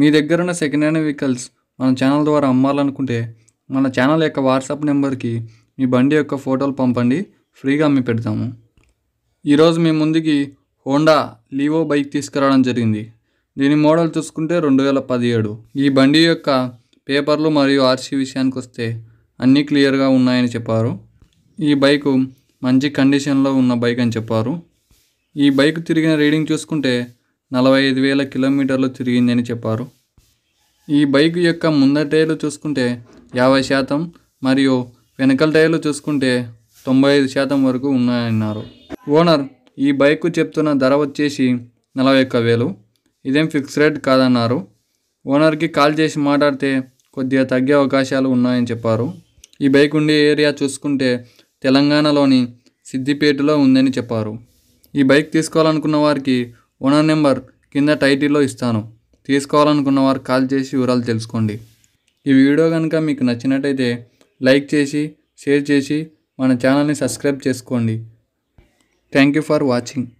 మీ దగ్గర ఉన్న second hand vehicles మన ఛానల్ ద్వారా అమ్మాలనుకుంటే మన ఛానల్ యొక్క వాట్సాప్ నెంబర్కి మీ బండి యొక్క ఫోటోలు పంపండి ఫ్రీగా అమ్మి పెడతాము ఈరోజు మీ ముందుకి హోండా లీవో బైక్ తీసుకురావడం జరిగింది దీని మోడల్ చూసుకుంటే రెండు వేల పదిహేడు ఈ బండి యొక్క పేపర్లు మరియు ఆర్సీ విషయానికి వస్తే అన్నీ క్లియర్గా ఉన్నాయని చెప్పారు ఈ బైకు మంచి కండిషన్లో ఉన్న బైక్ అని చెప్పారు ఈ బైక్ తిరిగిన రీడింగ్ చూసుకుంటే నలభై ఐదు వేల కిలోమీటర్లు తిరిగిందని చెప్పారు ఈ బైక్ యొక్క ముందర టైర్లు చూసుకుంటే యాభై శాతం మరియు వెనకల టైర్లు చూసుకుంటే తొంభై ఐదు శాతం వరకు ఉన్నాయన్నారు ఓనర్ ఈ బైక్ చెప్తున్న ధర వచ్చేసి నలభై ఒక్క వేలు ఇదేం ఫిక్స్ రేట్ కాదన్నారు ఓనర్కి కాల్ చేసి మాట్లాడితే కొద్దిగా తగ్గే అవకాశాలు ఉన్నాయని చెప్పారు ఈ బైక్ ఉండే ఏరియా చూసుకుంటే తెలంగాణలోని సిద్దిపేటలో ఉందని చెప్పారు ఈ బైక్ తీసుకోవాలనుకున్న వారికి ఓనర్ నెంబర్ కింద టైటిల్లో ఇస్తాను తీసుకోవాలనుకున్న వారు కాల్ చేసి వివరాలు తెలుసుకోండి ఈ వీడియో కనుక మీకు నచ్చినట్టయితే లైక్ చేసి షేర్ చేసి మన ఛానల్ని సబ్స్క్రైబ్ చేసుకోండి థ్యాంక్ యూ ఫర్ వాచింగ్